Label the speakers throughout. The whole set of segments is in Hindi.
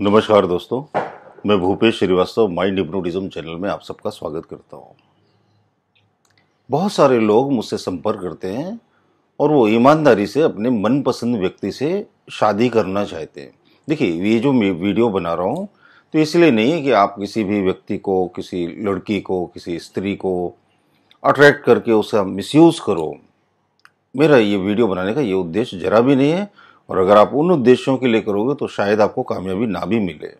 Speaker 1: नमस्कार दोस्तों मैं Bhupesh Srivastava mind hypnotism channel में आप सबका स्वागत करता हूँ बहुत सारे लोग मुझसे संपर्क करते हैं और वो ईमानदारी से अपने मनपसंद व्यक्ति से शादी करना चाहते हैं देखिए ये जो मैं वीडियो बना रहा हूँ तो इसलिए नहीं है कि आप किसी भी व्यक्ति को किसी लड़की को किसी स्त्री को अट्रैक्ट करके उसका मिसयूज़ करो मेरा ये वीडियो बनाने का ये उद्देश्य जरा भी नहीं है और अगर आप उन उद्देश्यों के लिए करोगे तो शायद आपको कामयाबी ना भी मिले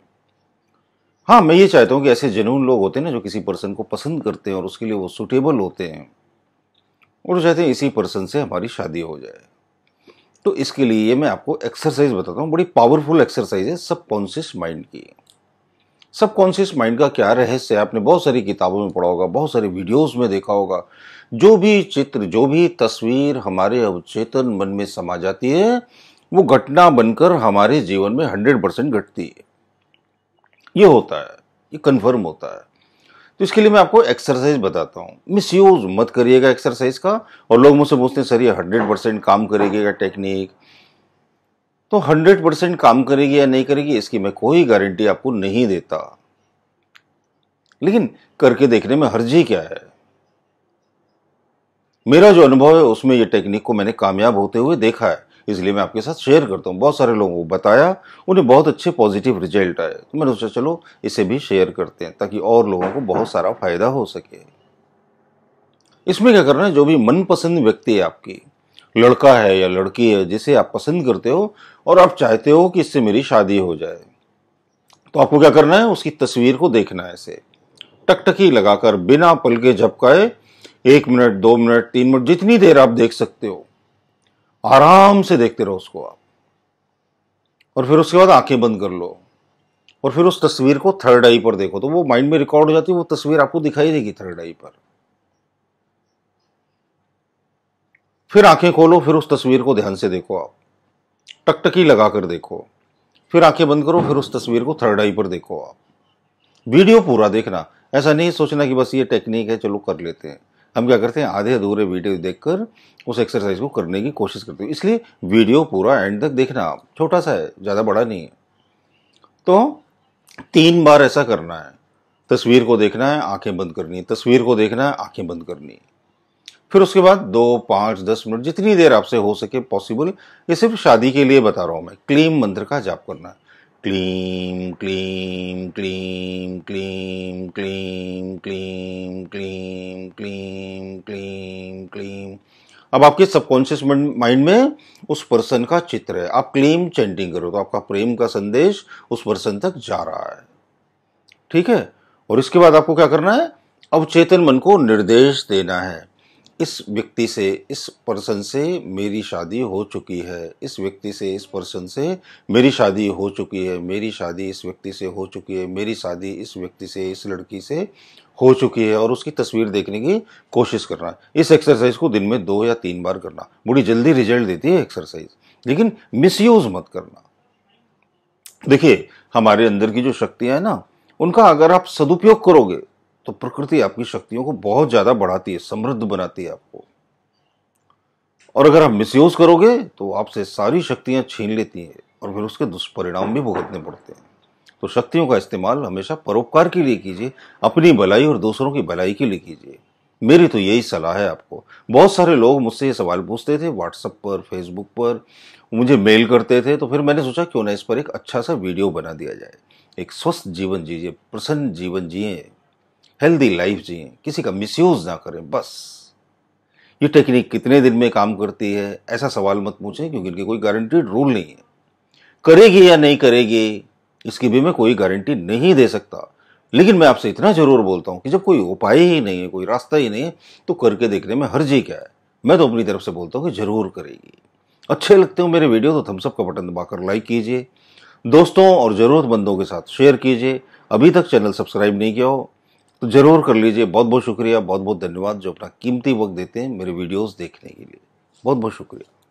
Speaker 1: हाँ मैं ये चाहता हूँ कि ऐसे जनून लोग होते हैं ना जो किसी पर्सन को पसंद करते हैं और उसके लिए वो सूटेबल होते हैं और चाहते हैं इसी पर्सन से हमारी शादी हो जाए तो इसके लिए मैं आपको एक्सरसाइज बताता हूँ बड़ी पावरफुल एक्सरसाइज है सबकॉन्शियस माइंड की सबकॉन्शियस माइंड का क्या रहस्य है आपने बहुत सारी किताबों में पढ़ा होगा बहुत सारी वीडियोस में देखा होगा जो भी चित्र जो भी तस्वीर हमारे अवचेतन मन में समा जाती है वो घटना बनकर हमारे जीवन में हंड्रेड परसेंट घटती है ये होता है ये कन्फर्म होता है तो इसके लिए मैं आपको एक्सरसाइज बताता हूँ मिस यूज़ मत करिएगा एक्सरसाइज का और लोग मुझसे पूछते हैं सर ये हंड्रेड परसेंट काम करेगा टेक्निक तो हंड्रेड परसेंट काम करेगी या नहीं करेगी इसकी मैं कोई गारंटी आपको नहीं देता लेकिन करके देखने में हर्जी क्या है मेरा जो अनुभव है उसमें ये टेक्निक को मैंने कामयाब होते हुए देखा है इसलिए मैं आपके साथ शेयर करता हूँ बहुत सारे लोगों को बताया उन्हें बहुत अच्छे पॉजिटिव रिजल्ट आए तो मैंने सोचा चलो इसे भी शेयर करते हैं ताकि और लोगों को बहुत सारा फायदा हो सके इसमें क्या करना है जो भी मनपसंद व्यक्ति है आपकी लड़का है या लड़की है जिसे आप पसंद करते हो और आप चाहते हो कि इससे मेरी शादी हो जाए तो आपको क्या करना है उसकी तस्वीर को देखना है इसे टकटकी लगाकर बिना पल के झपकाए एक मिनट दो मिनट तीन मिनट जितनी देर आप देख सकते हो आराम से देखते रहो उसको आप और फिर उसके बाद आंखें बंद कर लो और फिर उस तस्वीर को थर्ड आई पर देखो तो वो माइंड में रिकॉर्ड हो जाती है वो तस्वीर आपको दिखाई देगी थर्ड आई पर फिर आंखें खोलो फिर उस तस्वीर को ध्यान से देखो आप टकटकी लगा कर देखो फिर आंखें बंद करो फिर उस तस्वीर को थर्ड आई पर देखो आप वीडियो पूरा देखना ऐसा नहीं सोचना कि बस ये टेक्निक है चलो कर लेते हैं हम क्या करते हैं आधे अधूरे वीडियो देखकर उस एक्सरसाइज को करने की कोशिश करते हैं इसलिए वीडियो पूरा एंड तक देखना छोटा सा है ज़्यादा बड़ा नहीं है तो तीन बार ऐसा करना है तस्वीर को देखना है आंखें बंद करनी है तस्वीर को देखना है आंखें बंद करनी है फिर उसके बाद दो पाँच दस मिनट जितनी देर आपसे हो सके पॉसिबल ये सिर्फ शादी के लिए बता रहा हूँ मैं क्लीम मंत्र का जाप करना है क्लीम क्लीम क्लीम क्लीम क्लीम क्लीम क्लीम क्लीम क्लीम क्लीम क्लीम अब आपके सबकॉन्शियस माइंड में उस पर्सन का चित्र है आप क्लीम चेंटिंग करो तो आपका प्रेम का संदेश उस पर्सन तक जा रहा है ठीक है और इसके बाद आपको क्या करना है अब चेतन मन को निर्देश देना है इस व्यक्ति से इस पर्सन से मेरी शादी हो चुकी है इस व्यक्ति से इस पर्सन से मेरी शादी हो चुकी है मेरी शादी इस व्यक्ति से हो चुकी है मेरी शादी इस व्यक्ति से इस लड़की से हो चुकी है और उसकी तस्वीर देखने की कोशिश करना है इस एक्सरसाइज को दिन में दो या तीन बार करना बड़ी जल्दी रिजल्ट देती है एक्सरसाइज लेकिन मिसयूज मत करना देखिए हमारे अंदर की जो शक्तियाँ हैं ना उनका अगर आप सदुपयोग करोगे तो प्रकृति आपकी शक्तियों को बहुत ज़्यादा बढ़ाती है समृद्ध बनाती है आपको और अगर आप मिसयूज करोगे तो आपसे सारी शक्तियाँ छीन लेती हैं और फिर उसके दुष्परिणाम भी भुगतने पड़ते हैं तो शक्तियों का इस्तेमाल हमेशा परोपकार के लिए कीजिए अपनी भलाई और दूसरों की भलाई के लिए कीजिए मेरी तो यही सलाह है आपको बहुत सारे लोग मुझसे ये सवाल पूछते थे व्हाट्सअप पर फेसबुक पर मुझे मेल करते थे तो फिर मैंने सोचा क्यों ना इस पर एक अच्छा सा वीडियो बना दिया जाए एक स्वस्थ जीवन जीजिए प्रसन्न जीवन जिए हेल्दी लाइफ जिए किसी का मिसयूज ना करें बस ये टेक्निक कितने दिन में काम करती है ऐसा सवाल मत पूछें क्योंकि इनकी कोई गारंटीड रूल नहीं है करेगी या नहीं करेगी इसकी भी मैं कोई गारंटी नहीं दे सकता लेकिन मैं आपसे इतना जरूर बोलता हूं कि जब कोई उपाय ही नहीं है कोई रास्ता ही नहीं है तो करके देखने में हर्जी क्या है मैं तो अपनी तरफ से बोलता हूँ कि जरूर करेगी अच्छे लगते हो मेरे वीडियो तो थम्सअप का बटन दबाकर लाइक कीजिए दोस्तों और ज़रूरतमंदों के साथ शेयर कीजिए अभी तक चैनल सब्सक्राइब नहीं किया हो तो ज़रूर कर लीजिए बहुत बहुत शुक्रिया बहुत बहुत धन्यवाद जो अपना कीमती वक्त देते हैं मेरे वीडियोस देखने के लिए बहुत बहुत शुक्रिया